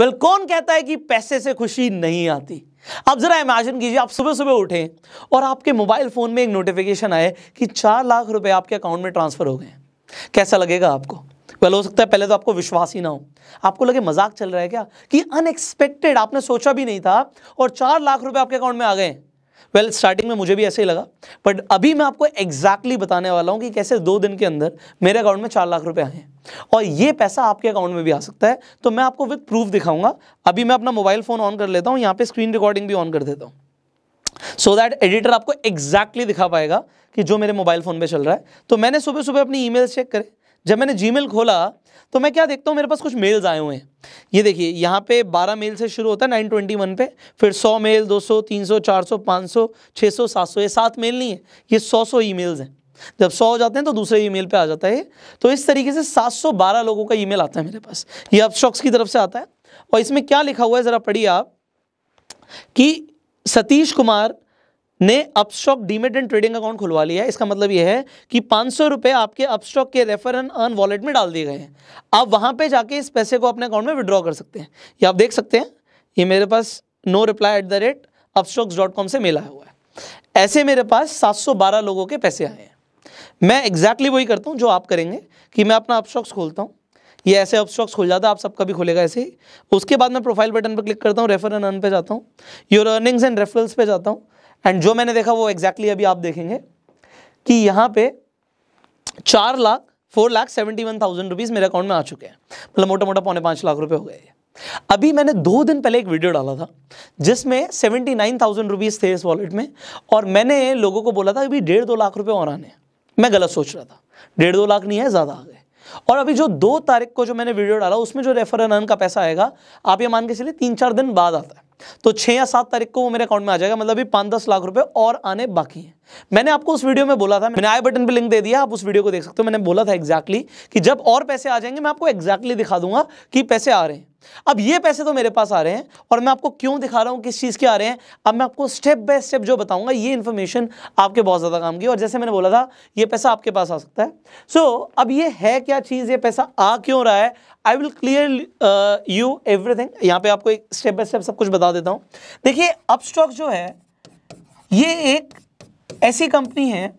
well well, कौन कहता है कि पैसे से खुशी नहीं आती आप जरा इमेजिन कीजिए आप सुबह सुबह उठें और आपके मोबाइल फोन में एक नोटिफिकेशन आए कि चार लाख रुपए आपके अकाउंट में ट्रांसफर हो गए कैसा लगेगा आपको वेल हो सकता है पहले तो आपको विश्वास ही ना हो आपको लगे मजाक चल रहा है क्या कि अनएक्सपेक्टेड आपने सोचा भी नहीं था और चार लाख रुपए आपके अकाउंट में आ गए वेल well, स्टार्टिंग में मुझे भी ऐसे ही लगा बट अभी मैं आपको एग्जैक्टली exactly बताने वाला हूँ कि कैसे दो दिन के अंदर मेरे अकाउंट में चार लाख रुपए आए हैं और ये पैसा आपके अकाउंट में भी आ सकता है तो मैं आपको विथ प्रूफ दिखाऊंगा अभी मैं अपना मोबाइल फ़ोन ऑन कर लेता हूँ यहाँ पे स्क्रीन रिकॉर्डिंग भी ऑन कर देता हूँ सो दैट एडिटर आपको एग्जैक्टली exactly दिखा पाएगा कि जो मेरे मोबाइल फ़ोन पर चल रहा है तो मैंने सुबह सुबह अपनी ई चेक करें जब मैंने जी खोला तो मैं क्या देखता हूँ मेरे पास कुछ मेल्स आए हुए हैं ये देखिए यहाँ पे 12 मेल से शुरू होता है 921 पे फिर 100 मेल 200 300 400 500 600 700 ये सात मेल नहीं है ये 100 सौ ईमेल्स हैं जब 100 हो जाते हैं तो दूसरे ईमेल पे आ जाता है तो इस तरीके से 712 लोगों का ईमेल आता है मेरे पास ये अब शॉक्स की तरफ से आता है और इसमें क्या लिखा हुआ है ज़रा पढ़िए आप कि सतीश कुमार ने Upstox demat and trading account खुलवा लिया है इसका मतलब यह है कि पाँच सौ रुपये आपके अपस्टॉक के रेफर एंड अर्न वॉलेट में डाल दिए गए हैं आप वहाँ पे जाके इस पैसे को अपने अकाउंट में विड्रॉ कर सकते हैं ये आप देख सकते हैं ये मेरे पास no reply at the rate Upstox dot com से मिला हुआ है ऐसे मेरे पास सात सौ बारह लोगों के पैसे आए हैं मैं एग्जैक्टली वही करता हूँ जो आप करेंगे कि मैं अपना अपस्टॉक्स खोलता हूँ ये ऐसे अब स्टॉक्स खुल जाता है आप सबका भी खुलेगा ऐसे ही उसके बाद मैं प्रोफाइल बटन पर क्लिक करता हूँ रेफर एंड अर्न पे जाता हूँ योर अर्निंग्स एंड रेफरल्स पे जाता हूँ एंड जो मैंने देखा वो एग्जैक्टली exactly अभी आप देखेंगे कि यहाँ पे चार lakh four lakh seventy one thousand rupees मेरे अकाउंट में आ चुके हैं मतलब मोटा मोटा पौने पाँच लाख रुपए हो गए अभी मैंने दो दिन पहले एक वीडियो डाला था जिसमें सेवेंटी नाइन थाउजेंड रुपीज़ थे इस वॉलेट में और मैंने लोगों को बोला था अभी डेढ़ दो लाख रुपये और आने मैं गलत सोच रहा था डेढ़ दो लाख नहीं है ज़्यादा आ गए और अभी जो दो तारीख को जो मैंने वीडियो डाला उसमें जो रेफर एंड अर्न का पैसा आएगा आप ये मान के चलिए तीन चार दिन बाद आता है तो छः या सात तारीख को वो मेरे अकाउंट में आ जाएगा मतलब अभी पाँच दस लाख रुपए और आने बाकी हैं मैंने आपको उस वीडियो में बोला था मैंने आई बटन पे लिंक दे दिया आप उस वीडियो को देख सकते हो मैंने बोला था एक्जैक्टली exactly कि जब और पैसे आ जाएंगे मैं आपको एक्जैक्टली exactly दिखा दूंगा कि पैसे आ रहे हैं अब ये पैसे तो मेरे पास आ रहे हैं और मैं आपको क्यों दिखा रहा हूँ किस चीज़ के आ रहे हैं अब मैं आपको स्टेप बाय स्टेप जो बताऊँगा ये इन्फॉर्मेशन आपके बहुत ज़्यादा काम की और जैसे मैंने बोला था ये पैसा आपके पास आ सकता है सो so, अब ये है क्या चीज़ ये पैसा आ क्यों रहा है I will clear you everything यहाँ पर आपको एक स्टेप बाय स्टेप सब कुछ बता देता हूँ देखिए अपस्टॉक जो है ये एक ऐसी कंपनी है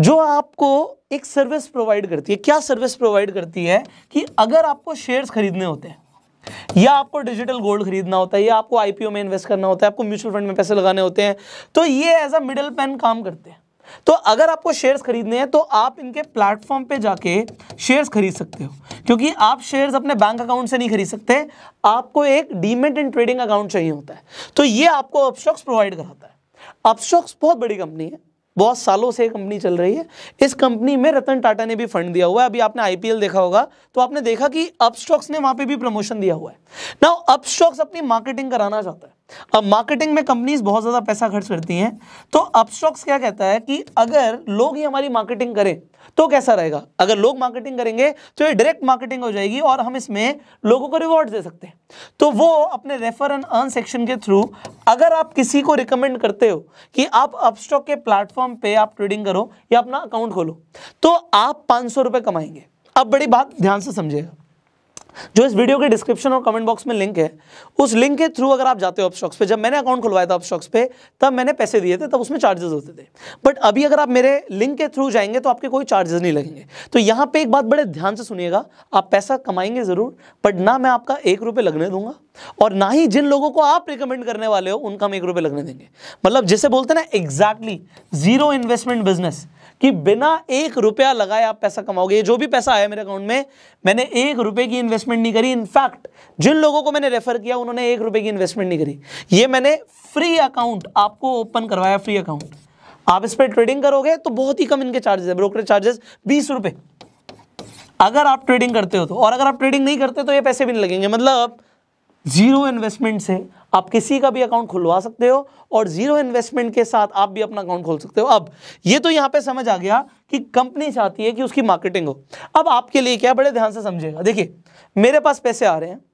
जो आपको एक सर्विस प्रोवाइड करती है क्या सर्विस प्रोवाइड करती है कि अगर आपको शेयर्स खरीदने होते हैं या आपको डिजिटल गोल्ड खरीदना होता है या आपको आईपीओ में इन्वेस्ट करना होता है आपको म्यूचुअल फंड में पैसे लगाने होते हैं तो ये एज अ मिडल मैन काम करते हैं तो अगर आपको शेयर्स खरीदने हैं तो आप इनके प्लेटफॉर्म पे जाके शेयर्स खरीद सकते हो क्योंकि आप शेयर्स अपने बैंक अकाउंट से नहीं खरीद सकते आपको एक डीमेट एंड ट्रेडिंग अकाउंट चाहिए होता है तो ये आपको अपस्टॉक्स प्रोवाइड कराता है अपस्टॉक्स बहुत बड़ी कंपनी है बहुत सालों से कंपनी चल रही है इस कंपनी में रतन टाटा ने भी फंड दिया हुआ है अभी आपने आईपीएल देखा होगा तो आपने देखा कि अपस्टॉक्स ने वहां पे भी प्रमोशन दिया हुआ है ना अपस्टॉक्स अपनी मार्केटिंग कराना चाहता है अब मार्केटिंग में कंपनीज बहुत ज़्यादा पैसा खर्च करती हैं तो अपस्टॉक्स क्या कहता है कि अगर लोग ही हमारी मार्केटिंग करें तो कैसा रहेगा अगर लोग मार्केटिंग करेंगे तो ये डायरेक्ट मार्केटिंग हो जाएगी और हम इसमें लोगों को रिवॉर्ड दे सकते हैं तो वो अपने रेफर एंड अर्न सेक्शन के थ्रू अगर आप किसी को रिकमेंड करते हो कि आप अपस्टॉक के प्लेटफॉर्म पर आप ट्रेडिंग करो या अपना अकाउंट खोलो तो आप पाँच सौ कमाएंगे अब बड़ी बात ध्यान से समझेगा जो इस वीडियो के डिस्क्रिप्शन और कमेंट बॉक्स में लिंक है उस लिंक के थ्रू अगर आप जाते हो अपस्टॉक्स पे जब मैंने अकाउंट खुलवाया था अपस्टॉक्स पे तब मैंने पैसे दिए थे तब उसमें चार्जेस होते थे बट अभी अगर आप मेरे लिंक के थ्रू जाएंगे तो आपके कोई चार्जेस नहीं लगेंगे तो यहाँ पे एक बात बड़े ध्यान से सुनिएगा आप पैसा कमाएंगे ज़रूर बट ना मैं आपका एक रुपये लगने दूंगा और ना ही जिन लोगों को आप रिकमेंड करने वाले हो उनका हम एक रुपये लगने देंगे मतलब जिसे बोलते हैं ना एग्जैक्टली जीरो इन्वेस्टमेंट बिजनेस कि बिना एक रुपया लगाए आप पैसा कमाओगे जो भी पैसा आया मेरे अकाउंट में मैंने एक रुपए की इन्वेस्टमेंट नहीं करी इनफैक्ट जिन लोगों को मैंने रेफर किया उन्होंने एक रुपए की इन्वेस्टमेंट नहीं करी ये मैंने फ्री अकाउंट आपको ओपन करवाया फ्री अकाउंट आप इस पर ट्रेडिंग करोगे तो बहुत ही कम इनके चार्जेस है ब्रोकरेज चार्जेस बीस अगर आप ट्रेडिंग करते हो तो और अगर आप ट्रेडिंग नहीं करते तो ये पैसे भी नहीं लगेंगे मतलब जीरो इन्वेस्टमेंट से आप किसी का भी अकाउंट खुलवा सकते हो और जीरो इन्वेस्टमेंट के साथ आप भी अपना अकाउंट खोल सकते हो अब ये तो यहां पे समझ आ गया कि कंपनी चाहती है कि उसकी मार्केटिंग हो अब आपके लिए क्या बड़े ध्यान से समझेगा देखिए मेरे पास पैसे आ रहे हैं